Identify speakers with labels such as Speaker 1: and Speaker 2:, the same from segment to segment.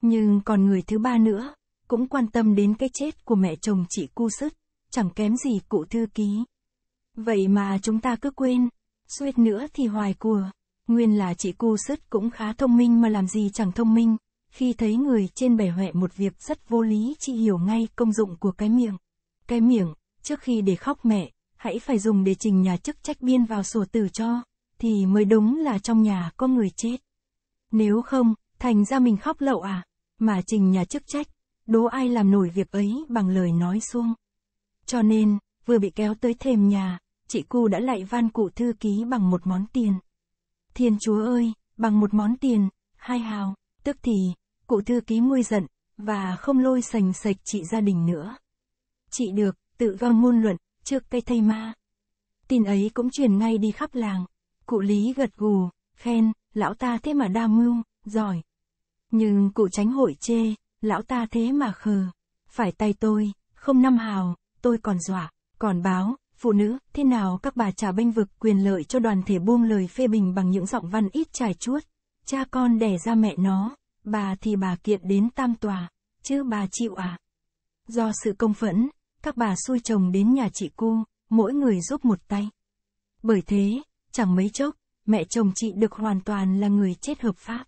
Speaker 1: Nhưng còn người thứ ba nữa, cũng quan tâm đến cái chết của mẹ chồng chị cu sứt, chẳng kém gì cụ thư ký. Vậy mà chúng ta cứ quên, suýt nữa thì hoài của. Nguyên là chị cu sứt cũng khá thông minh mà làm gì chẳng thông minh, khi thấy người trên bể hoẹ một việc rất vô lý chị hiểu ngay công dụng của cái miệng. Cái miệng, trước khi để khóc mẹ, hãy phải dùng để trình nhà chức trách biên vào sổ tử cho, thì mới đúng là trong nhà có người chết. Nếu không, thành ra mình khóc lậu à? mà trình nhà chức trách, đố ai làm nổi việc ấy bằng lời nói xuông. Cho nên, vừa bị kéo tới thềm nhà, chị cu đã lại van cụ thư ký bằng một món tiền. Thiên chúa ơi, bằng một món tiền, hai hào, tức thì, cụ thư ký nguôi giận, và không lôi sành sạch chị gia đình nữa. Chị được, tự gom ngôn luận, trước cây thây ma. Tin ấy cũng truyền ngay đi khắp làng. Cụ Lý gật gù, khen, lão ta thế mà đa mưu, giỏi, nhưng cụ tránh hội chê, lão ta thế mà khờ. Phải tay tôi, không năm hào, tôi còn dọa, còn báo, phụ nữ, thế nào các bà trả bênh vực quyền lợi cho đoàn thể buông lời phê bình bằng những giọng văn ít trải chuốt. Cha con đẻ ra mẹ nó, bà thì bà kiện đến tam tòa, chứ bà chịu à. Do sự công phẫn, các bà xui chồng đến nhà chị cu mỗi người giúp một tay. Bởi thế, chẳng mấy chốc, mẹ chồng chị được hoàn toàn là người chết hợp pháp.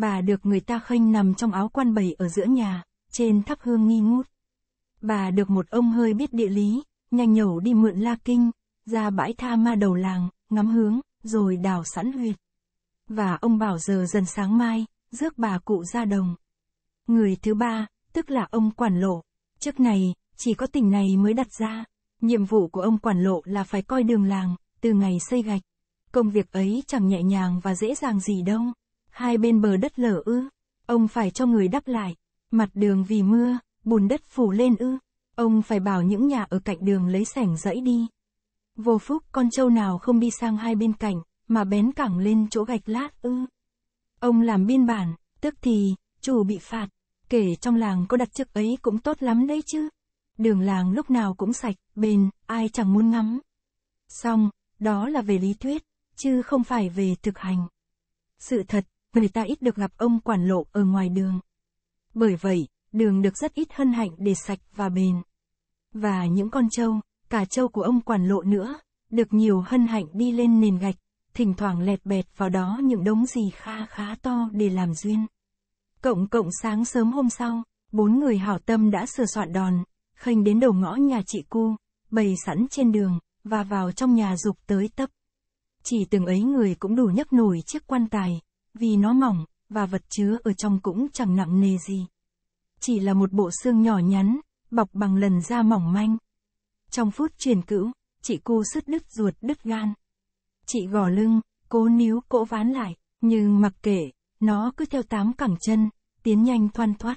Speaker 1: Bà được người ta khênh nằm trong áo quan bày ở giữa nhà, trên thắp hương nghi ngút. Bà được một ông hơi biết địa lý, nhanh nhẩu đi mượn la kinh, ra bãi tha ma đầu làng, ngắm hướng, rồi đào sẵn huyệt. Và ông bảo giờ dần sáng mai, rước bà cụ ra đồng. Người thứ ba, tức là ông quản lộ, trước này, chỉ có tỉnh này mới đặt ra. Nhiệm vụ của ông quản lộ là phải coi đường làng, từ ngày xây gạch. Công việc ấy chẳng nhẹ nhàng và dễ dàng gì đâu. Hai bên bờ đất lở ư, ông phải cho người đắp lại, mặt đường vì mưa, bùn đất phủ lên ư, ông phải bảo những nhà ở cạnh đường lấy sẻng dẫy đi. Vô phúc con trâu nào không đi sang hai bên cạnh, mà bén cẳng lên chỗ gạch lát ư. Ông làm biên bản, tức thì, chủ bị phạt, kể trong làng có đặt chiếc ấy cũng tốt lắm đấy chứ. Đường làng lúc nào cũng sạch, bền, ai chẳng muốn ngắm. Xong, đó là về lý thuyết, chứ không phải về thực hành. Sự thật, người ta ít được gặp ông quản lộ ở ngoài đường. Bởi vậy, đường được rất ít hân hạnh để sạch và bền. Và những con trâu, cả trâu của ông quản lộ nữa, được nhiều hân hạnh đi lên nền gạch, thỉnh thoảng lẹt bẹt vào đó những đống gì khá khá to để làm duyên. Cộng cộng sáng sớm hôm sau, bốn người hảo tâm đã sửa soạn đòn, khênh đến đầu ngõ nhà chị cu, bày sẵn trên đường, và vào trong nhà dục tới tấp. Chỉ từng ấy người cũng đủ nhấc nổi chiếc quan tài, vì nó mỏng, và vật chứa ở trong cũng chẳng nặng nề gì. Chỉ là một bộ xương nhỏ nhắn, bọc bằng lần da mỏng manh. Trong phút truyền cữu, chị cô sứt đứt ruột đứt gan. Chị gò lưng, cố níu cỗ ván lại, nhưng mặc kệ, nó cứ theo tám cẳng chân, tiến nhanh thoăn thoát.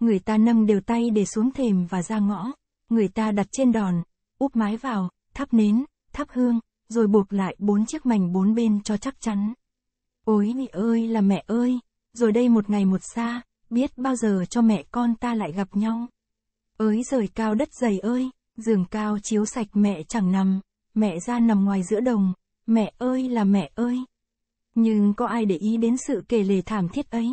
Speaker 1: Người ta nâng đều tay để xuống thềm và ra ngõ, người ta đặt trên đòn, úp mái vào, thắp nến, thắp hương, rồi buộc lại bốn chiếc mảnh bốn bên cho chắc chắn. Ôi mẹ ơi là mẹ ơi, rồi đây một ngày một xa, biết bao giờ cho mẹ con ta lại gặp nhau. Ới rời cao đất dày ơi, giường cao chiếu sạch mẹ chẳng nằm, mẹ ra nằm ngoài giữa đồng, mẹ ơi là mẹ ơi. Nhưng có ai để ý đến sự kể lể thảm thiết ấy?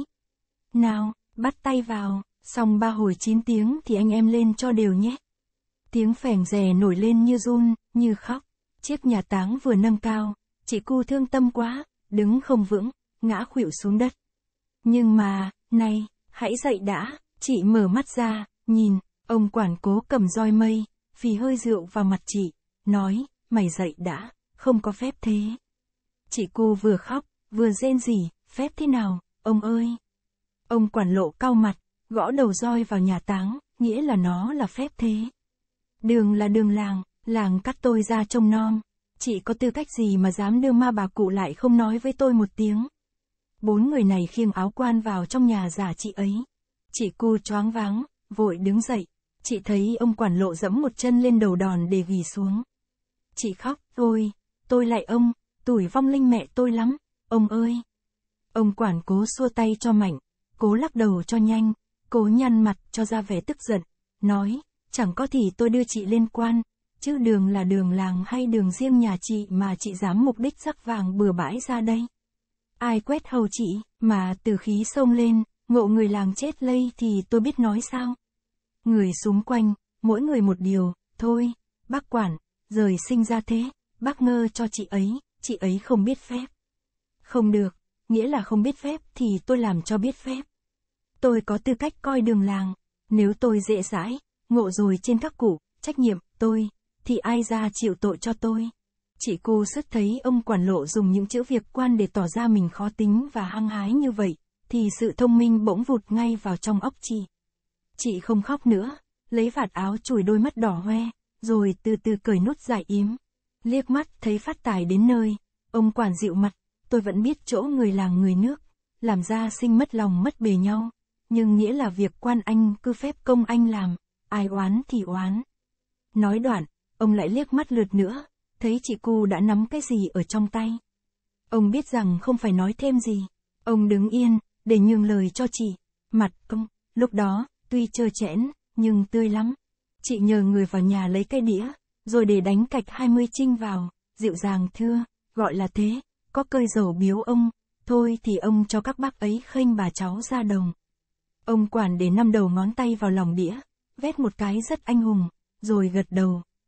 Speaker 1: Nào, bắt tay vào, xong ba hồi chín tiếng thì anh em lên cho đều nhé. Tiếng phèn rè nổi lên như run, như khóc. Chiếc nhà táng vừa nâng cao, chị cu thương tâm quá, đứng không vững, ngã khuỵu xuống đất. Nhưng mà, này, hãy dậy đã, chị mở mắt ra, nhìn, ông quản cố cầm roi mây, vì hơi rượu vào mặt chị, nói, mày dậy đã, không có phép thế. Chị cô vừa khóc, vừa rên rỉ, phép thế nào, ông ơi. Ông quản lộ cao mặt, gõ đầu roi vào nhà táng, nghĩa là nó là phép thế. Đường là đường làng, làng cắt tôi ra trông non. Chị có tư cách gì mà dám đưa ma bà cụ lại không nói với tôi một tiếng. Bốn người này khiêng áo quan vào trong nhà giả chị ấy. Chị cu choáng váng, vội đứng dậy. Chị thấy ông quản lộ dẫm một chân lên đầu đòn để ghi xuống. Chị khóc, tôi, tôi lại ông, tuổi vong linh mẹ tôi lắm, ông ơi. Ông quản cố xua tay cho mạnh, cố lắc đầu cho nhanh, cố nhăn mặt cho ra vẻ tức giận, nói, chẳng có thì tôi đưa chị lên quan, chứ đường là đường làng hay đường riêng nhà chị mà chị dám mục đích rắc vàng bừa bãi ra đây. Ai quét hầu chị, mà từ khí sông lên, ngộ người làng chết lây thì tôi biết nói sao. Người xung quanh, mỗi người một điều, thôi, bác quản, rời sinh ra thế, bác ngơ cho chị ấy, chị ấy không biết phép. Không được, nghĩa là không biết phép thì tôi làm cho biết phép. Tôi có tư cách coi đường làng, nếu tôi dễ dãi, ngộ rồi trên các cụ, trách nhiệm, tôi, thì ai ra chịu tội cho tôi. Chị cô rất thấy ông quản lộ dùng những chữ việc quan để tỏ ra mình khó tính và hăng hái như vậy, thì sự thông minh bỗng vụt ngay vào trong óc chị. Chị không khóc nữa, lấy vạt áo chùi đôi mắt đỏ hoe, rồi từ từ cởi nút giải yếm. Liếc mắt thấy phát tài đến nơi, ông quản dịu mặt, tôi vẫn biết chỗ người làng người nước, làm ra sinh mất lòng mất bề nhau, nhưng nghĩa là việc quan anh cứ phép công anh làm, ai oán thì oán. Nói đoạn, Ông lại liếc mắt lượt nữa, thấy chị cu đã nắm cái gì ở trong tay. Ông biết rằng không phải nói thêm gì. Ông đứng yên, để nhường lời cho chị. Mặt công, lúc đó, tuy trơ trẽn nhưng tươi lắm. Chị nhờ người vào nhà lấy cái đĩa, rồi để đánh cạch 20 trinh vào, dịu dàng thưa, gọi là thế, có cơi dầu biếu ông, thôi thì ông cho các bác ấy khênh bà cháu ra đồng. Ông quản để năm đầu ngón tay vào lòng đĩa, vét một cái rất anh hùng, rồi gật đầu,